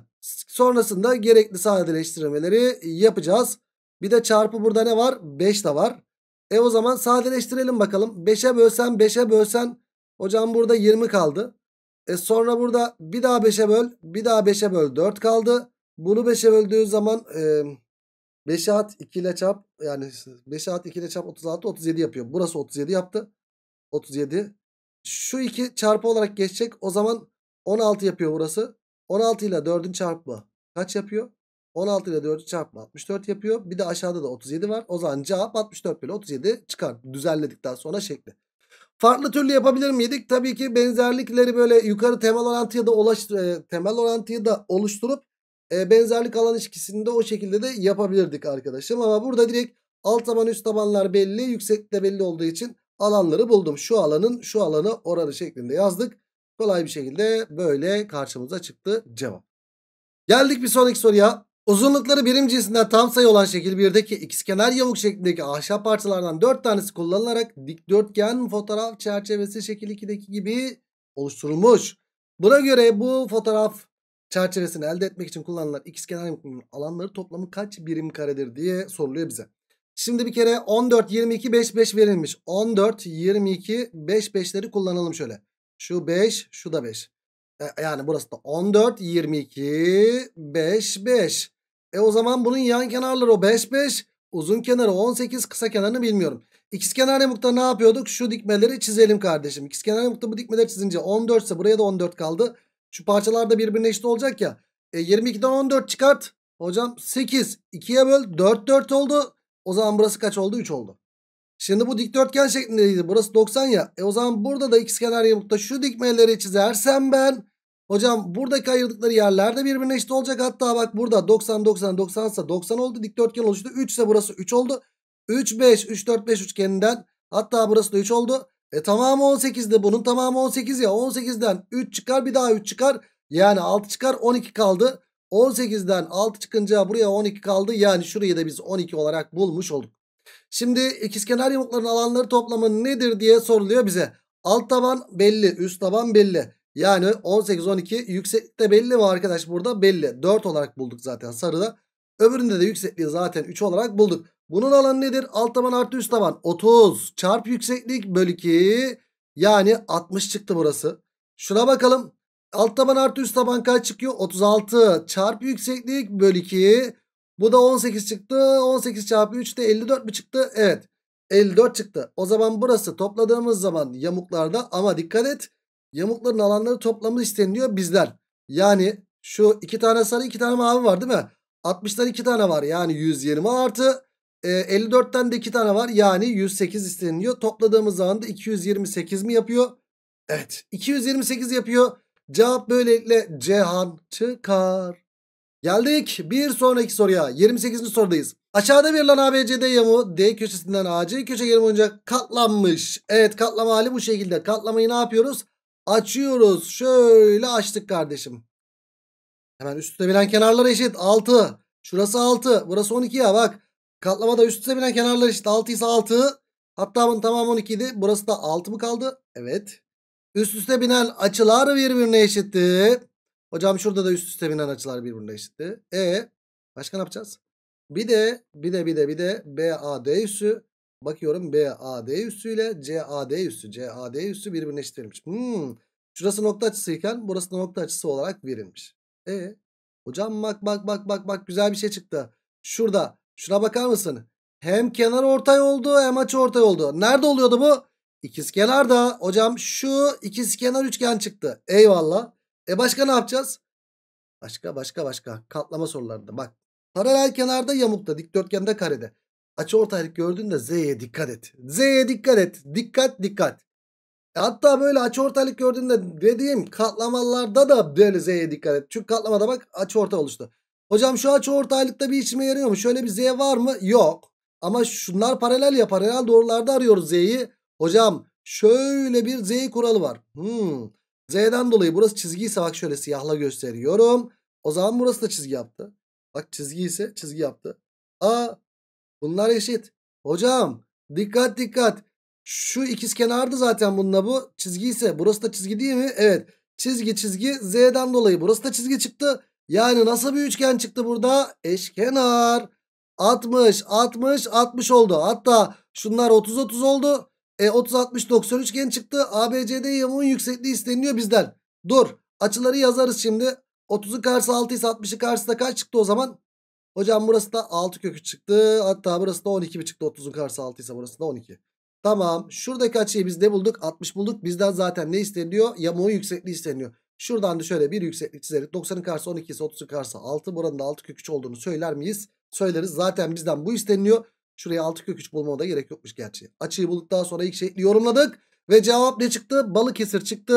Sonrasında gerekli sadeleştirmeleri yapacağız. Bir de çarpı burada ne var? 5 de var. E o zaman sadeleştirelim bakalım. 5'e bölsen 5'e bölsen hocam burada 20 kaldı. E sonra burada bir daha 5'e böl bir daha 5'e böl 4 kaldı. Bunu 5'e böldüğü zaman e, 5'e at 2 ile çarp yani 5'e at 2 ile çarp 36 37 yapıyor. Burası 37 yaptı. 37 şu iki çarpı olarak geçecek. O zaman 16 yapıyor burası. 16 ile 4'ün çarpımı kaç yapıyor? 16 ile 4'ü çarpma 64 yapıyor. Bir de aşağıda da 37 var. O zaman cevap 64 bölü 37 çıkar. Düzenledikten sonra şekli. Farklı türlü yapabilir miydik? Tabii ki benzerlikleri böyle yukarı temel orantıya da ulaş, e, temel orantıya da oluşturup e, benzerlik alan ilişkisini de o şekilde de yapabilirdik arkadaşım. Ama burada direkt alt taban üst tabanlar belli, yükseklik de belli olduğu için alanları buldum. Şu alanın şu alanı oranı şeklinde yazdık. Kolay bir şekilde böyle karşımıza çıktı cevap. Geldik bir sonraki soruya. Uzunlukları birim cinsinden tam sayı olan şekil 1'deki ikizkenar yamuk şeklindeki ahşap parçalardan 4 tanesi kullanılarak dikdörtgen fotoğraf çerçevesi şekil 2'deki gibi oluşturulmuş. Buna göre bu fotoğraf çerçevesini elde etmek için kullanılan ikizkenar yamukunun alanları toplamı kaç birim karedir diye soruluyor bize. Şimdi bir kere 14, 22, 5, 5 verilmiş. 14, 22, 5, 5'leri kullanalım şöyle. Şu 5, şu da 5. E, yani burası da 14, 22, 5, 5. E o zaman bunun yan kenarları o 5, 5. Uzun kenarı 18, kısa kenarını bilmiyorum. İkizkenar yamukta ne yapıyorduk? Şu dikmeleri çizelim kardeşim. İkizkenar yamukta bu dikmeleri çizince 14 ise buraya da 14 kaldı. Şu parçalar da birbirine eşit olacak ya. E 22'den 14 çıkart. Hocam 8. 2'ye böl. 4 4 oldu. O zaman burası kaç oldu? 3 oldu. Şimdi bu dikdörtgen şeklindeydi. Burası 90 ya. E o zaman burada da ikizkenar yamukta şu dikmeleri çizersem ben hocam buradaki ayırdıkları yerlerde birbirine eşit olacak. Hatta bak burada 90 90 90 ise 90 oldu. Dikdörtgen oluştu. 3 ise burası 3 oldu. 3 5 3 4 5 üçgeninden hatta burası da 3 oldu. E tamamı 18'di. Bunun tamamı 18 ya. 18'den 3 çıkar bir daha 3 çıkar. Yani 6 çıkar 12 kaldı. 18'den 6 çıkınca buraya 12 kaldı. Yani şurayı da biz 12 olarak bulmuş olduk. Şimdi ikizkenar yamukların alanları toplamı nedir diye soruluyor bize. Alt taban belli, üst taban belli. Yani 18 12 yüksekte belli mi arkadaş? Burada belli. 4 olarak bulduk zaten sarıda. Öbüründe de yüksekliği zaten 3 olarak bulduk. Bunun alanı nedir? Alt taban artı üst taban 30 çarp yükseklik bölü 2 yani 60 çıktı burası. Şuna bakalım. Alt taban artı üst taban kaç çıkıyor? 36 çarpı yükseklik bölü 2. Bu da 18 çıktı. 18 çarpı 3 de 54 mi çıktı? Evet. 54 çıktı. O zaman burası topladığımız zaman yamuklarda ama dikkat et. Yamukların alanları toplamı isteniliyor bizler. Yani şu iki tane sarı iki tane mavi var değil mi? 60'tan iki tane var yani 120 artı e, 54'ten de iki tane var yani 108 isteniliyor. Topladığımız zaman da 228 mi yapıyor? Evet 228 yapıyor. Cevap böylelikle Cehan çıkar. Geldik bir sonraki soruya. 28. sorudayız. Aşağıda bir lan ABCD yamuğu D köşesinden AC köşegeni boyunca katlanmış. Evet katlama hali bu şekilde. Katlamayı ne yapıyoruz? Açıyoruz. Şöyle açtık kardeşim. Hemen üstte bilen kenarlar eşit. 6. Şurası 6. Burası 12 ya bak. Katlamada üstte bilen kenarlar eşit. 6 ise 6. Hatta bunun tamamı 12 idi. Burası da 6 mı kaldı? Evet. Üst üste binen açılar birbirine eşitti. Hocam şurada da üst üste binen açılar birbirine eşitti. E başka ne yapacağız? Bir de bir de bir de bir de BAD üssü bakıyorum BAD üssü ile CAD üssü CAD üssü birbirine eşit verilmiş. Hmm. Şurası nokta açısıyken burası da nokta açısı olarak verilmiş. E hocam bak bak bak bak bak güzel bir şey çıktı. Şurada şuna bakar mısın? Hem kenar ortay oldu hem açı ortay oldu. Nerede oluyordu bu? İkizkenar da hocam şu ikizkenar üçgen çıktı. Eyvallah. E başka ne yapacağız? Başka başka başka. Katlama sorularında bak. Paralel kenarda yamukta dikdörtgende karede. Açı ortaylık gördüğünde Z'ye dikkat et. Z'ye dikkat et. Dikkat dikkat. E hatta böyle açı ortaylık gördüğünde dediğim katlamalarda da böyle Z'ye dikkat et. Çünkü katlamada bak açı orta oluştu. Hocam şu açı ortaylıkta bir işime yarıyor mu? Şöyle bir Z var mı? Yok. Ama şunlar paralel ya paralel doğrularda arıyoruz Z'yi. Hocam şöyle bir Z kuralı var. Hmm. Z'den dolayı burası çizgi ise bak şöyle siyahla gösteriyorum. O zaman burası da çizgi yaptı. Bak çizgi ise çizgi yaptı. A bunlar eşit. Hocam dikkat dikkat. Şu ikiz kenardı zaten bununla bu. Çizgi ise burası da çizgi değil mi? Evet. Çizgi çizgi Z'den dolayı burası da çizgi çıktı. Yani nasıl bir üçgen çıktı burada? Eşkenar. 60 60 60 oldu. Hatta şunlar 30 30 oldu. E 30 60 90 üçgen çıktı. ABCD yamuğun yüksekliği isteniliyor bizden. Dur. Açıları yazarız şimdi. 30'u karşı 6 ise 60'ı karşı da kaç çıktı o zaman? Hocam burası da 6 kökü çıktı. Hatta burası da 12 mi çıktı? 30'un karşı 6 ise burası da 12. Tamam. Şuradaki açıyı biz ne bulduk? 60 bulduk. Bizden zaten ne isteniyor? Yamuğun yüksekliği isteniliyor? Şuradan da şöyle bir yükseklik çizelim. 90'ın karşısı 12 ise 30'un karşısı 6. Buranın da 6 kök 3 olduğunu söyler miyiz? Söyleriz. Zaten bizden bu isteniliyor. Şuraya 6 kök 3 bulmama da gerek yokmuş gerçi. Açıyı bulduktan sonra ilk şekli yorumladık. Ve cevap ne çıktı? Balıkesir çıktı.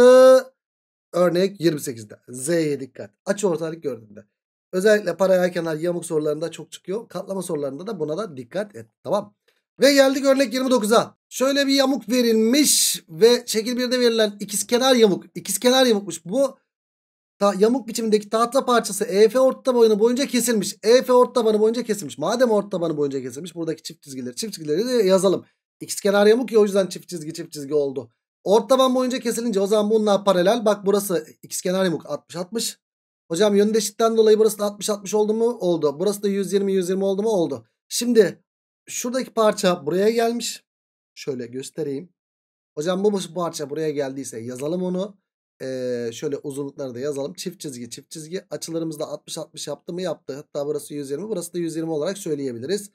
Örnek 28'de. Z'ye dikkat. Açı ortalık gördüğünde. Özellikle paralel kenar yamuk sorularında çok çıkıyor. Katlama sorularında da buna da dikkat et. Tamam. Ve geldik örnek 29'a. Şöyle bir yamuk verilmiş ve şekil 1'de verilen ikizkenar yamuk. İkizkenar yamukmuş bu ta, yamuk biçimindeki tahta parçası EF ort tabanı boyunca kesilmiş. EF ort tabanı boyunca kesilmiş. Madem ort tabanı boyunca kesilmiş buradaki çift çizgileri çift çizgileri de yazalım. X kenar yamuk ya o yüzden çift çizgi çift çizgi oldu. Ort taban boyunca kesilince o zaman bunlar paralel. Bak burası x kenar yamuk 60 60. Hocam yöndeşlikten dolayı burası da 60 60 oldu mu? Oldu. Burası da 120 120 oldu mu? Oldu. Şimdi şuradaki parça buraya gelmiş. Şöyle göstereyim. Hocam bu parça buraya geldiyse yazalım onu. Ee, şöyle uzunlukları da yazalım. Çift çizgi çift çizgi açılarımız da 60-60 yaptı mı yaptı. Hatta burası 120 burası da 120 olarak söyleyebiliriz.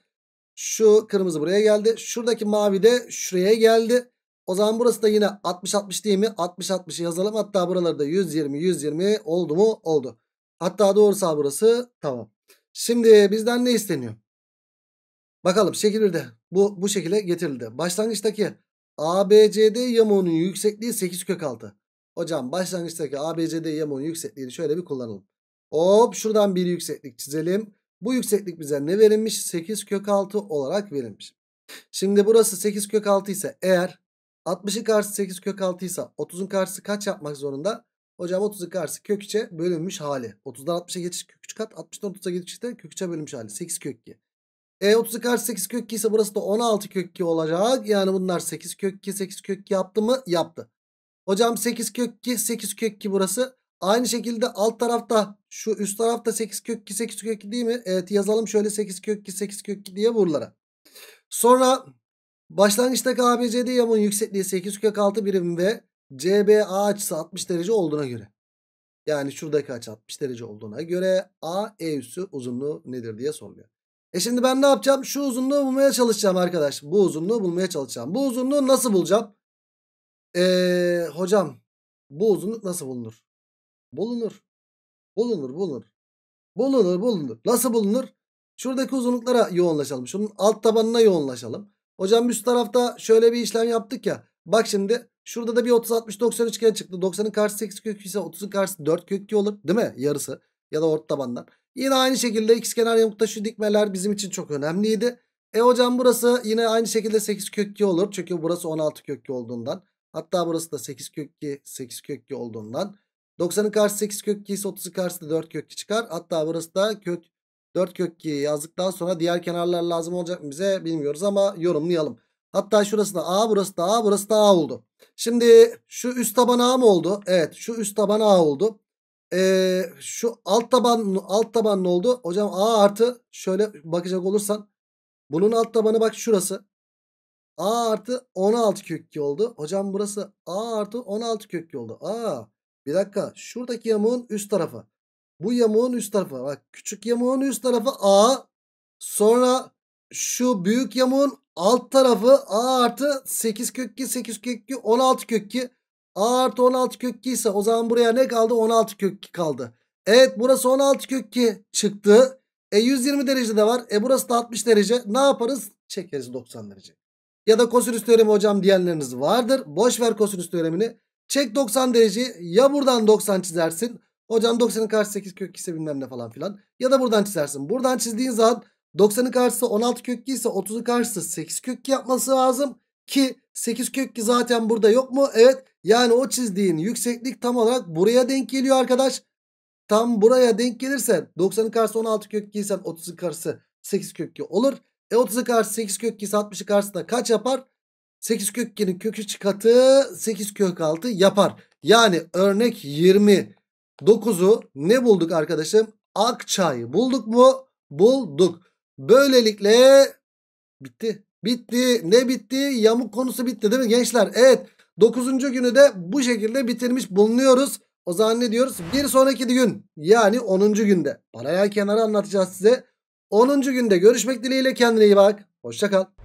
Şu kırmızı buraya geldi. Şuradaki mavi de şuraya geldi. O zaman burası da yine 60-60 değil mi? 60-60 yazalım. Hatta buralarda 120-120 oldu mu? Oldu. Hatta doğrusu burası. Tamam. Şimdi bizden ne isteniyor? Bakalım şekil 1'de bu, bu şekilde getirildi. Başlangıçtaki ABCD yamuğunun yüksekliği 8 kök 6. Hocam başlangıçtaki ABCD yamuğun e, yüksekliğini şöyle bir kullanalım. Hop şuradan bir yükseklik çizelim. Bu yükseklik bize ne verilmiş? 8 kök 6 olarak verilmiş. Şimdi burası 8 kök 6 ise eğer 60'ın karşısı 8 kök 6 ise 30'un karşısı kaç yapmak zorunda? Hocam 30'un karşısı kök 3'e bölünmüş hali. 30'dan 60'a geçiş kök 3 kat. 60'dan 30'a geçişte kök 3'e bölünmüş hali. 8 kök 2. E 30'un karşısı 8 kök 2 ise burası da 16 kök 2 olacak. Yani bunlar 8 kök 2 8 kök 2 yaptı mı? Yaptı. Hocam 8 kök 2 8 kök 2 burası. Aynı şekilde alt tarafta şu üst tarafta 8 kök 2 8 kök 2 değil mi? Evet yazalım şöyle 8 kök 2 8 kök 2 diye buralara. Sonra başlangıçtaki ABCD yamuğun yüksekliği 8 kök 6 birim ve CBA açısı 60 derece olduğuna göre. Yani şuradaki açı 60 derece olduğuna göre AE üssü uzunluğu nedir diye soruluyor. E şimdi ben ne yapacağım? Şu uzunluğu bulmaya çalışacağım arkadaş. Bu uzunluğu bulmaya çalışacağım. Bu uzunluğu nasıl bulacağım? Ee, hocam bu uzunluk nasıl bulunur? Bulunur. Bulunur bulunur. Bulunur bulunur. Nasıl bulunur? Şuradaki uzunluklara yoğunlaşalım. Şunun alt tabanına yoğunlaşalım. Hocam üst tarafta şöyle bir işlem yaptık ya. Bak şimdi şurada da bir 30 60 90 üçgen çıktı. 90'ın karşısı 8 kök ise 30'un karşısı 4 kök olur değil mi? Yarısı ya da orta tabandan. Yine aynı şekilde kenar yamukta şu dikmeler bizim için çok önemliydi. E hocam burası yine aynı şekilde 8 kök olur. Çünkü burası 16 kök olduğundan. Hatta burası da 8 kökki 8 kökki olduğundan 90'ın karşısı 8 kökki ise 30'ın karşısı da 4 kökki çıkar. Hatta burası da kök 4 kökki yazdıktan sonra diğer kenarlar lazım olacak mı bize bilmiyoruz ama yorumlayalım. Hatta şurası da A burası da A burası da A oldu. Şimdi şu üst taban A mı oldu? Evet şu üst taban A oldu. Ee, şu alt taban alt taban ne oldu? Hocam A artı şöyle bakacak olursan bunun alt tabanı bak şurası. A artı 16 kök 2 oldu. Hocam burası A artı 16 kök 2 oldu. A bir dakika şuradaki yamuğun üst tarafı. Bu yamuğun üst tarafı. Bak küçük yamuğun üst tarafı A. Sonra şu büyük yamuğun alt tarafı A artı 8 kök 2 8 kök 2 16 kök 2. A artı 16 kök 2 ise o zaman buraya ne kaldı? 16 kök 2 kaldı. Evet burası 16 kök 2 çıktı. E 120 derece de var. E burası da 60 derece. Ne yaparız? Çekeriz 90 derece ya da kosinüs teoremi hocam diyenleriniz vardır. Boş ver kosinüs teoremini. Çek 90 dereceyi ya buradan 90 çizersin. Hocam 90'ın karşısı 8 kök ise bilmem ne falan filan. Ya da buradan çizersin. Buradan çizdiğin zaman 90'ın karşısı 16 kök 2 ise 30'un karşısı 8 kök 2 yapması lazım. Ki 8 kök 2 zaten burada yok mu? Evet. Yani o çizdiğin yükseklik tam olarak buraya denk geliyor arkadaş. Tam buraya denk gelirse 90'ın karşısı 16 kök 2 ise 30'un karşısı 8 kök 2 olur. E 30'a karşı 8 kök 2 60'ı karşısında kaç yapar? 8 kök 2'nin kökü katı 8 kök 6 yapar. Yani örnek 29'u ne bulduk arkadaşım? Akçay'ı bulduk mu? Bulduk. Böylelikle bitti. Bitti. Ne bitti? Yamuk konusu bitti değil mi gençler? Evet. 9. günü de bu şekilde bitirmiş bulunuyoruz. O zaman ne diyoruz? Bir sonraki gün yani 10. günde paralel kenara anlatacağız size. 10. günde görüşmek dileğiyle kendine iyi bak. Hoşçakal.